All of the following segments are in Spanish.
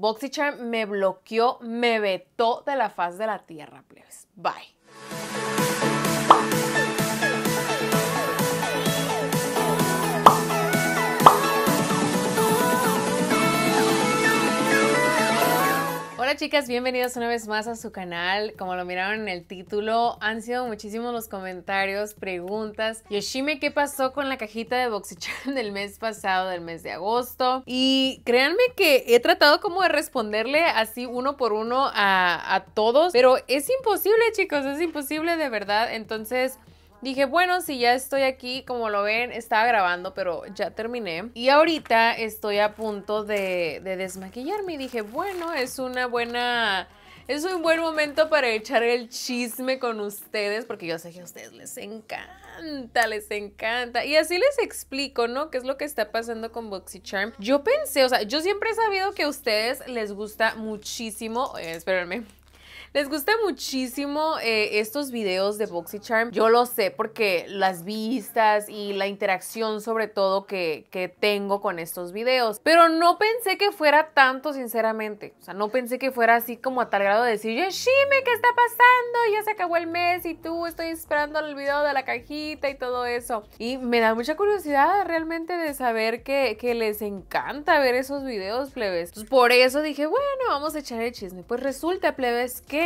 BoxyCharm me bloqueó, me vetó de la faz de la tierra, plebes. Bye. chicas, bienvenidas una vez más a su canal. Como lo miraron en el título, han sido muchísimos los comentarios, preguntas. Yoshime, ¿qué pasó con la cajita de boxichan del mes pasado, del mes de agosto? Y créanme que he tratado como de responderle así uno por uno a, a todos, pero es imposible chicos, es imposible de verdad. Entonces Dije, bueno, si ya estoy aquí, como lo ven, estaba grabando, pero ya terminé. Y ahorita estoy a punto de, desmaquillarme y dije, bueno, es una buena... Es un buen momento para echar el chisme con ustedes, porque yo sé que a ustedes les encanta, les encanta. Y así les explico, ¿no? ¿Qué es lo que está pasando con BoxyCharm? Yo pensé, o sea, yo siempre he sabido que a ustedes les gusta muchísimo, eh, espérenme, les gusta muchísimo eh, estos videos de BoxyCharm. Yo lo sé porque las vistas y la interacción sobre todo que, tengo con estos videos. Pero no pensé que fuera tanto, sinceramente. O sea, no pensé que fuera así como a tal grado de decir, ¡Yashime! ¿qué está pasando? Ya se acabó el mes y tú estoy esperando el video de la cajita y todo eso. Y me da mucha curiosidad realmente de saber que, les encanta ver esos videos, plebes. por eso dije, bueno, vamos a echar el chisme. Pues resulta, plebes, que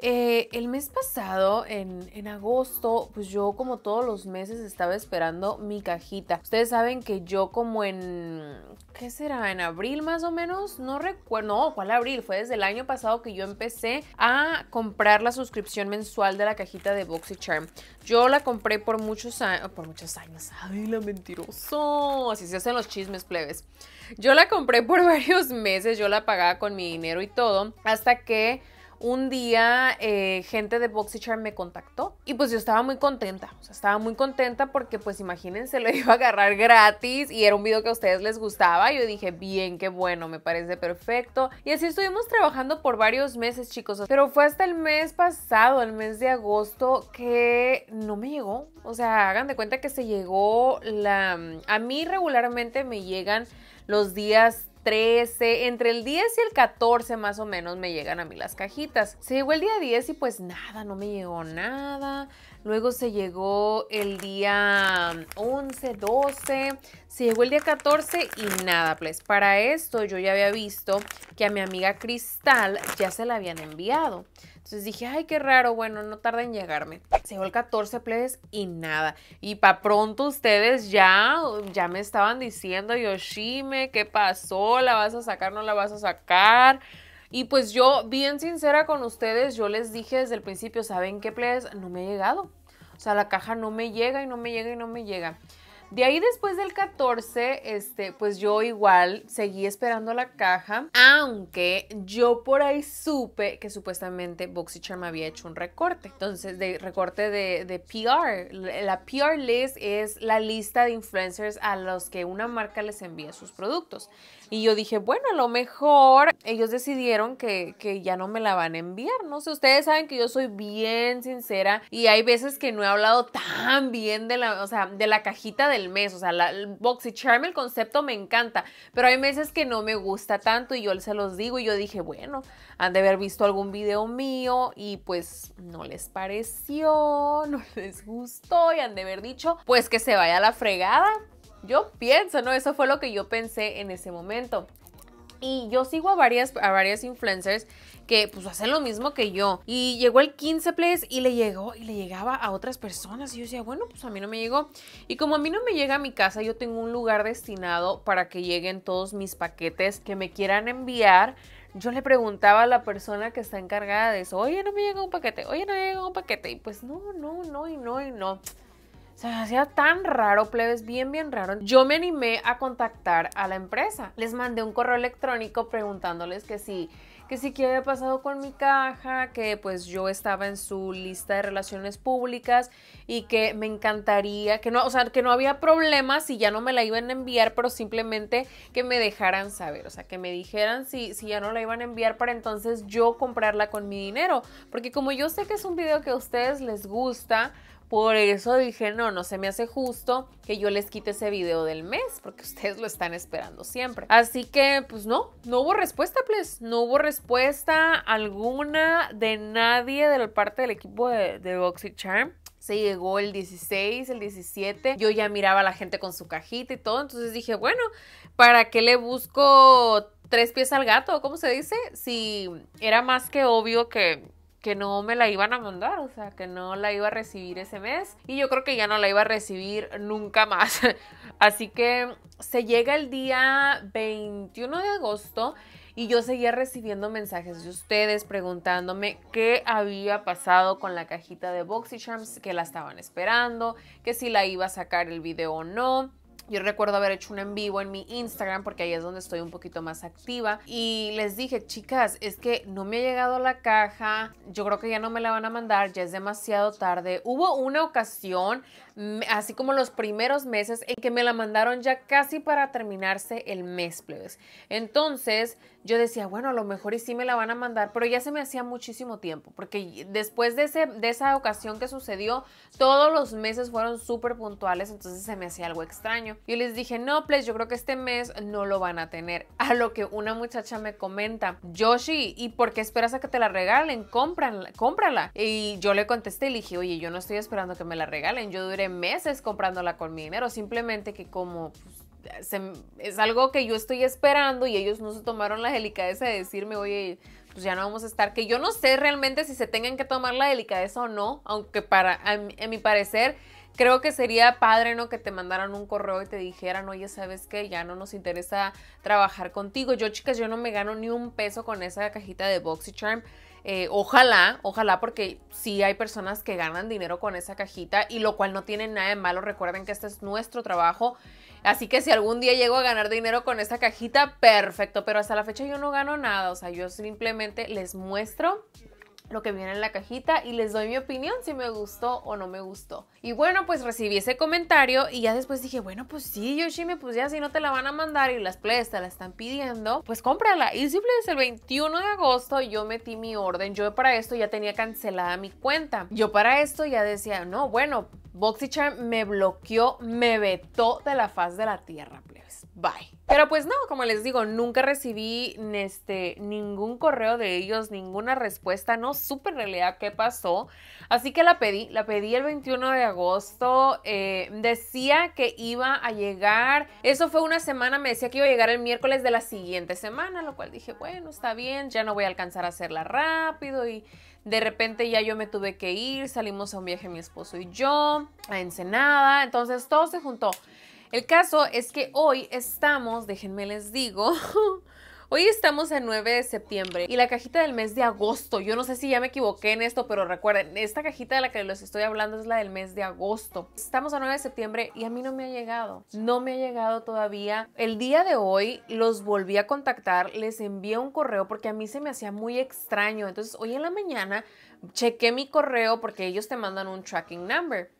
eh, el mes pasado, en, agosto, pues yo como todos los meses estaba esperando mi cajita. Ustedes saben que yo como en, ¿qué será? En abril más o menos, no recuerdo, no, ¿cuál abril? Fue desde el año pasado que yo empecé a comprar la suscripción mensual de la cajita de BoxyCharm. Yo la compré por muchos años, por muchos años, ay, la mentiroso, así se hacen los chismes plebes. Yo la compré por varios meses, yo la pagaba con mi dinero y todo, hasta que un día eh, gente de BoxyCharm me contactó y pues yo estaba muy contenta, o sea, estaba muy contenta porque pues imagínense, lo iba a agarrar gratis y era un video que a ustedes les gustaba, yo dije, bien, qué bueno, me parece perfecto y así estuvimos trabajando por varios meses chicos, pero fue hasta el mes pasado, el mes de agosto, que no me llegó, o sea, hagan de cuenta que se llegó la... A mí regularmente me llegan los días 13, entre el 10 y el 14 más o menos me llegan a mí las cajitas. Se llegó el día 10 y pues nada, no me llegó nada. Luego se llegó el día 11, 12, se llegó el día 14 y nada, pues para esto yo ya había visto que a mi amiga Cristal ya se la habían enviado. Entonces dije, ay, qué raro, bueno, no tarda en llegarme. Llegó el 14 plebes y nada. Y para pronto ustedes ya, ya me estaban diciendo, Yoshime, ¿qué pasó? ¿La vas a sacar? ¿No la vas a sacar? Y pues yo, bien sincera con ustedes, yo les dije desde el principio, ¿saben qué, plebes? No me ha llegado. O sea, la caja no me llega y no me llega y no me llega. De ahí después del 14, este, pues yo igual seguí esperando la caja, aunque yo por ahí supe que supuestamente BoxyCharm había hecho un recorte. Entonces, de recorte de, de PR. La PR list es la lista de influencers a los que una marca les envía sus productos. Y yo dije, bueno, a lo mejor ellos decidieron que, ya no me la van a enviar. No sé, ustedes saben que yo soy bien sincera y hay veces que no he hablado tan bien de la, o sea, de la cajita del mes. O sea, la, boxy charm, el concepto me encanta, pero hay meses que no me gusta tanto y yo se los digo y yo dije, bueno, han de haber visto algún video mío y pues no les pareció, no les gustó y han de haber dicho, pues que se vaya a la fregada. Yo pienso, ¿no? Eso fue lo que yo pensé en ese momento. Y yo sigo a varias, a varias influencers que pues hacen lo mismo que yo. Y llegó el 15 plays y le llegó y le llegaba a otras personas. Y yo decía, bueno, pues a mí no me llegó. Y como a mí no me llega a mi casa, yo tengo un lugar destinado para que lleguen todos mis paquetes que me quieran enviar. Yo le preguntaba a la persona que está encargada de eso, oye, no me llega un paquete, oye, no me llega un paquete. Y pues no, no, no, y no, y no. Se hacía tan raro, plebes, bien, bien raro. Yo me animé a contactar a la empresa. Les mandé un correo electrónico preguntándoles que si, que sí qué había pasado con mi caja, que pues yo estaba en su lista de relaciones públicas y que me encantaría, que no, o sea, que no había problemas si ya no me la iban a enviar, pero simplemente que me dejaran saber, o sea, que me dijeran si, si ya no la iban a enviar para entonces yo comprarla con mi dinero. Porque como yo sé que es un video que a ustedes les gusta, por eso dije, no, no se me hace justo que yo les quite ese video del mes, porque ustedes lo están esperando siempre. Así que, pues no, no hubo respuesta, pues. No hubo respuesta alguna de nadie de la parte del equipo de, de BoxyCharm. Se llegó el 16, el 17. Yo ya miraba a la gente con su cajita y todo. Entonces dije, bueno, ¿para qué le busco tres pies al gato? ¿Cómo se dice? Si era más que obvio que que no me la iban a mandar, o sea, que no la iba a recibir ese mes y yo creo que ya no la iba a recibir nunca más. Así que se llega el día 21 de agosto y yo seguía recibiendo mensajes de ustedes preguntándome qué había pasado con la cajita de BoxyCharms, que la estaban esperando, que si la iba a sacar el video o no. Yo recuerdo haber hecho un en vivo en mi Instagram porque ahí es donde estoy un poquito más activa y les dije, chicas, es que no me ha llegado la caja, yo creo que ya no me la van a mandar, ya es demasiado tarde. Hubo una ocasión, así como los primeros meses, en que me la mandaron ya casi para terminarse el mes, plebes. Entonces yo decía, bueno, a lo mejor y sí me la van a mandar, pero ya se me hacía muchísimo tiempo porque después de, ese, de esa ocasión que sucedió, todos los meses fueron súper puntuales, entonces se me hacía algo extraño. Yo les dije, no, please, yo creo que este mes no lo van a tener. A lo que una muchacha me comenta, Yoshi, ¿y por qué esperas a que te la regalen? Cómprala, Y yo le contesté y le dije, oye, yo no estoy esperando que me la regalen. Yo duré meses comprándola con mi dinero, simplemente que como... Pues, es algo que yo estoy esperando y ellos no se tomaron la delicadeza de decirme, oye, pues ya no vamos a estar, que yo no sé realmente si se tengan que tomar la delicadeza o no, aunque para, mi parecer, creo que sería padre, ¿no? Que te mandaran un correo y te dijeran, oye, ¿sabes qué? Ya no nos interesa trabajar contigo. Yo, chicas, yo no me gano ni un peso con esa cajita de BoxyCharm. Eh, ojalá, ojalá, porque sí hay personas que ganan dinero con esa cajita y lo cual no tiene nada de malo. Recuerden que este es nuestro trabajo. Así que si algún día llego a ganar dinero con esa cajita, perfecto. Pero hasta la fecha yo no gano nada. O sea, yo simplemente les muestro lo que viene en la cajita y les doy mi opinión si me gustó o no me gustó. Y bueno, pues recibí ese comentario y ya después dije, bueno, pues sí, Yoshimi, pues ya si no te la van a mandar y las playas te la están pidiendo, pues cómprala. Y simple es el 21 de agosto yo metí mi orden. Yo para esto ya tenía cancelada mi cuenta. Yo para esto ya decía, no, bueno, BoxyCharm me bloqueó, me vetó de la faz de la tierra. Pues" bye. Pero pues no, como les digo, nunca recibí este, ningún correo de ellos, ninguna respuesta, no supe en realidad qué pasó. Así que la pedí, la pedí el 21 de agosto, eh, decía que iba a llegar, eso fue una semana, me decía que iba a llegar el miércoles de la siguiente semana, lo cual dije, bueno, está bien, ya no voy a alcanzar a hacerla rápido y... De repente ya yo me tuve que ir, salimos a un viaje mi esposo y yo, a Ensenada, entonces todo se juntó. El caso es que hoy estamos, déjenme les digo, Hoy estamos a 9 de septiembre y la cajita del mes de agosto. Yo no sé si ya me equivoqué en esto, pero recuerden, esta cajita de la que les estoy hablando es la del mes de agosto. Estamos a 9 de septiembre y a mí no me ha llegado. No me ha llegado todavía. El día de hoy los volví a contactar, les envié un correo porque a mí se me hacía muy extraño. Entonces hoy en la mañana chequé mi correo porque ellos te mandan un tracking number.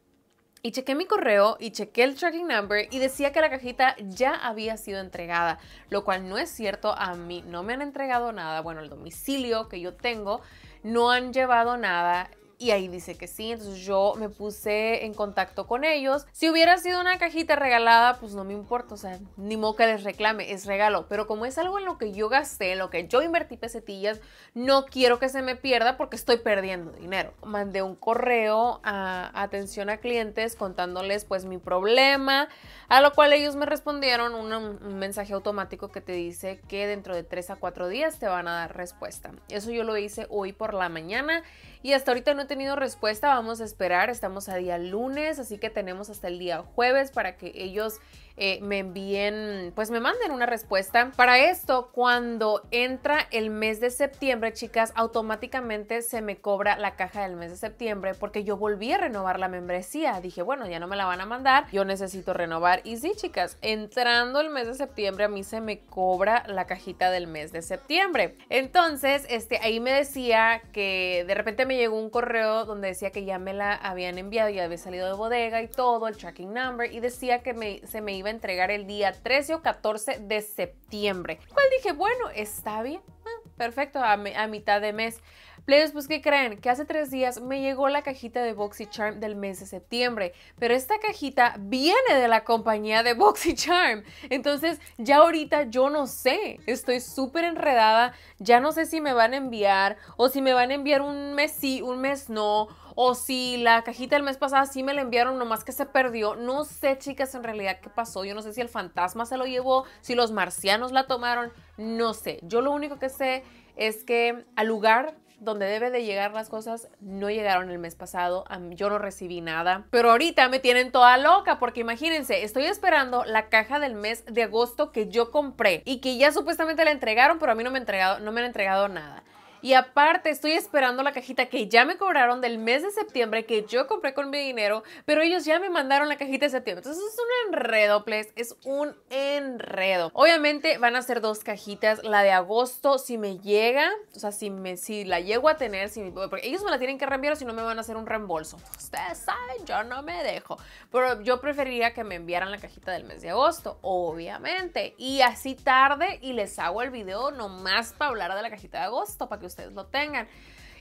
Y chequé mi correo y chequé el tracking number y decía que la cajita ya había sido entregada, lo cual no es cierto, a mí no me han entregado nada, bueno, el domicilio que yo tengo, no han llevado nada, y ahí dice que sí, entonces yo me puse en contacto con ellos. Si hubiera sido una cajita regalada, pues no me importa, o sea, ni modo que les reclame, es regalo, pero como es algo en lo que yo gasté, en lo que yo invertí pesetillas, no quiero que se me pierda porque estoy perdiendo dinero. Mandé un correo a atención a clientes contándoles pues mi problema, a lo cual ellos me respondieron un, mensaje automático que te dice que dentro de tres a cuatro días te van a dar respuesta. Eso yo lo hice hoy por la mañana y hasta ahorita no he tenido respuesta, vamos a esperar. Estamos a día lunes, así que tenemos hasta el día jueves para que ellos eh, me envíen, pues me manden una respuesta. Para esto, cuando entra el mes de septiembre, chicas, automáticamente se me cobra la caja del mes de septiembre porque yo volví a renovar la membresía. Dije, bueno, ya no me la van a mandar, yo necesito renovar. Y sí, chicas, entrando el mes de septiembre a mí se me cobra la cajita del mes de septiembre. Entonces, este, ahí me decía que de repente me llegó un correo donde decía que ya me la habían enviado, ya había salido de bodega y todo, el tracking number, y decía que se me a entregar el día 13 o 14 de septiembre. Cual dije, bueno, está bien, ah, perfecto, a, a mitad de mes. Players, pues ¿qué creen? Que hace tres días me llegó la cajita de BoxyCharm del mes de septiembre, pero esta cajita viene de la compañía de BoxyCharm. Entonces ya ahorita yo no sé, estoy súper enredada, ya no sé si me van a enviar o si me van a enviar un mes sí, un mes no, o si la cajita del mes pasado sí me la enviaron, nomás que se perdió. No sé, chicas, en realidad qué pasó. Yo no sé si el fantasma se lo llevó, si los marcianos la tomaron, no sé. Yo lo único que sé es que al lugar donde debe de llegar las cosas no llegaron el mes pasado, yo no recibí nada, pero ahorita me tienen toda loca porque imagínense, estoy esperando la caja del mes de agosto que yo compré y que ya supuestamente la entregaron, pero a mí no me, han entregado, no me han entregado nada. Y aparte, estoy esperando la cajita que ya me cobraron del mes de septiembre que yo compré con mi dinero, pero ellos ya me mandaron la cajita de septiembre. Entonces es un enredo, ples. Es un enredo. Obviamente van a ser dos cajitas. La de agosto, si me llega, o sea, si, me, si la llego a tener, si porque ellos me la tienen que reenviar o si no me van a hacer un reembolso. Ustedes saben, yo no me dejo. Pero yo preferiría que me enviaran la cajita del mes de agosto, obviamente. Y así tarde y les hago el video nomás para hablar de la cajita de agosto, para que ustedes ustedes lo tengan.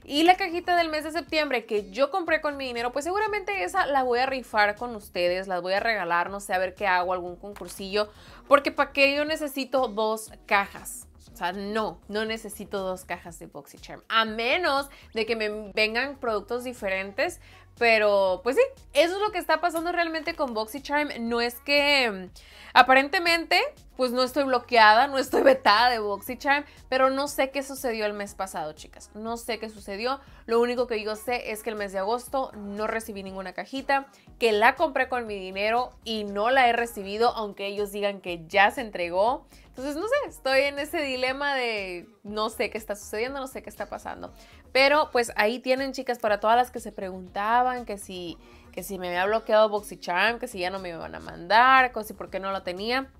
Y la cajita del mes de septiembre que yo compré con mi dinero, pues seguramente esa la voy a rifar con ustedes, las voy a regalar, no sé, a ver qué hago, algún concursillo, porque para qué yo necesito dos cajas. O sea, no, no necesito dos cajas de BoxyCharm, a menos de que me vengan productos diferentes, pero pues sí, eso es lo que está pasando realmente con BoxyCharm, no es que mm, aparentemente pues no estoy bloqueada, no estoy vetada de BoxyCharm, pero no sé qué sucedió el mes pasado, chicas. No sé qué sucedió. Lo único que yo sé es que el mes de agosto no recibí ninguna cajita, que la compré con mi dinero y no la he recibido, aunque ellos digan que ya se entregó. Entonces, no sé, estoy en ese dilema de no sé qué está sucediendo, no sé qué está pasando. Pero pues ahí tienen, chicas, para todas las que se preguntaban que si, que si me había bloqueado BoxyCharm, que si ya no me iban a mandar, que si por qué no la tenía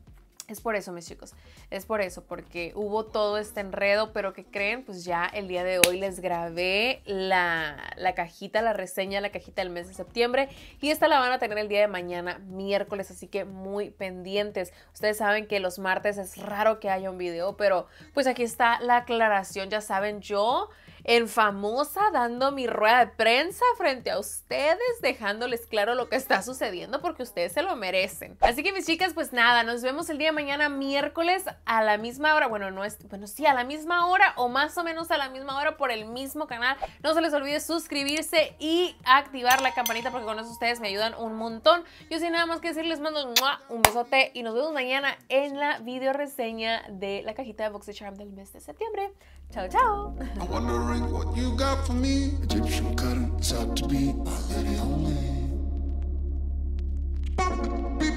es por eso, mis chicos, es por eso, porque hubo todo este enredo, pero que creen, pues ya el día de hoy les grabé la, la, cajita, la reseña, la cajita del mes de septiembre y esta la van a tener el día de mañana, miércoles, así que muy pendientes. Ustedes saben que los martes es raro que haya un video, pero pues aquí está la aclaración, ya saben, yo en famosa dando mi rueda de prensa frente a ustedes, dejándoles claro lo que está sucediendo porque ustedes se lo merecen. Así que mis chicas, pues nada, nos vemos el día de mañana miércoles a la misma hora, bueno, no es, bueno, sí, a la misma hora o más o menos a la misma hora por el mismo canal. No se les olvide suscribirse y activar la campanita porque con eso ustedes me ayudan un montón. Yo sin nada más que decir, les mando un besote y nos vemos mañana en la video reseña de la cajita de charm del mes de septiembre. Ciao, ciao. I'm wondering what you got for me. Egyptian currents out to be my lady only.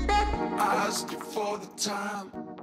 I asked you for the time.